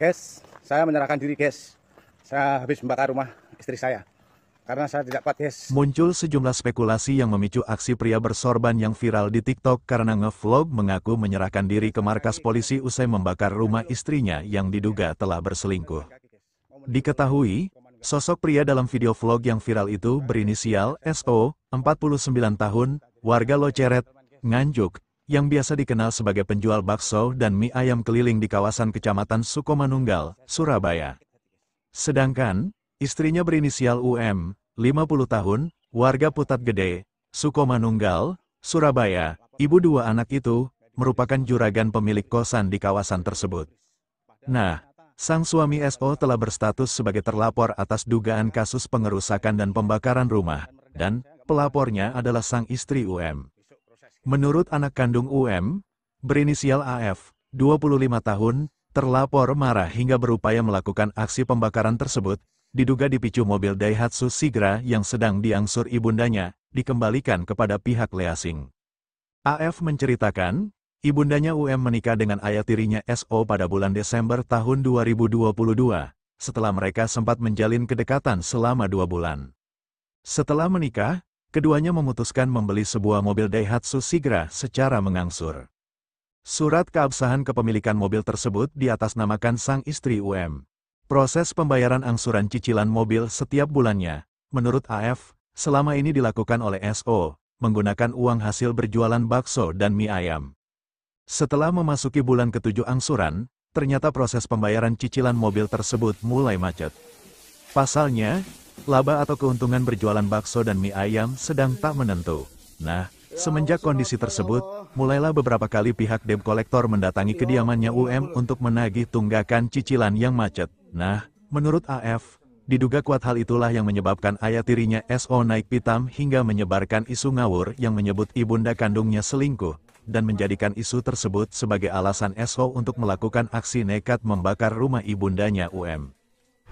Guys, saya menyerahkan diri guys. Saya habis membakar rumah istri saya. Karena saya tidak kuat guys. Muncul sejumlah spekulasi yang memicu aksi pria bersorban yang viral di TikTok karena ngevlog mengaku menyerahkan diri ke markas polisi usai membakar rumah istrinya yang diduga telah berselingkuh. Diketahui, Sosok pria dalam video vlog yang viral itu berinisial SO, 49 tahun, warga Loceret, Nganjuk, yang biasa dikenal sebagai penjual bakso dan mie ayam keliling di kawasan Kecamatan Sukomanunggal, Surabaya. Sedangkan, istrinya berinisial UM, 50 tahun, warga Putat Gede, Sukomanunggal, Surabaya, ibu dua anak itu, merupakan juragan pemilik kosan di kawasan tersebut. Nah, sang suami SO telah berstatus sebagai terlapor atas dugaan kasus pengerusakan dan pembakaran rumah, dan pelapornya adalah sang istri UM. Menurut anak kandung UM, berinisial AF, 25 tahun, terlapor marah hingga berupaya melakukan aksi pembakaran tersebut, diduga dipicu mobil Daihatsu Sigra yang sedang diangsur ibundanya, dikembalikan kepada pihak Leasing. AF menceritakan, ibundanya UM menikah dengan ayah tirinya SO pada bulan Desember tahun 2022, setelah mereka sempat menjalin kedekatan selama dua bulan. Setelah menikah, keduanya memutuskan membeli sebuah mobil Daihatsu Sigra secara mengangsur. Surat keabsahan kepemilikan mobil tersebut di atas namakan sang istri UM. Proses pembayaran angsuran cicilan mobil setiap bulannya, menurut AF, selama ini dilakukan oleh SO, menggunakan uang hasil berjualan bakso dan mie ayam. Setelah memasuki bulan ketujuh angsuran, ternyata proses pembayaran cicilan mobil tersebut mulai macet. Pasalnya, laba atau keuntungan berjualan bakso dan mie ayam sedang tak menentu. Nah, semenjak kondisi tersebut, mulailah beberapa kali pihak debt kolektor mendatangi kediamannya UM untuk menagih tunggakan cicilan yang macet. Nah, menurut AF, diduga kuat hal itulah yang menyebabkan ayah tirinya SO naik pitam hingga menyebarkan isu ngawur yang menyebut ibunda kandungnya selingkuh dan menjadikan isu tersebut sebagai alasan SO untuk melakukan aksi nekat membakar rumah ibundanya UM.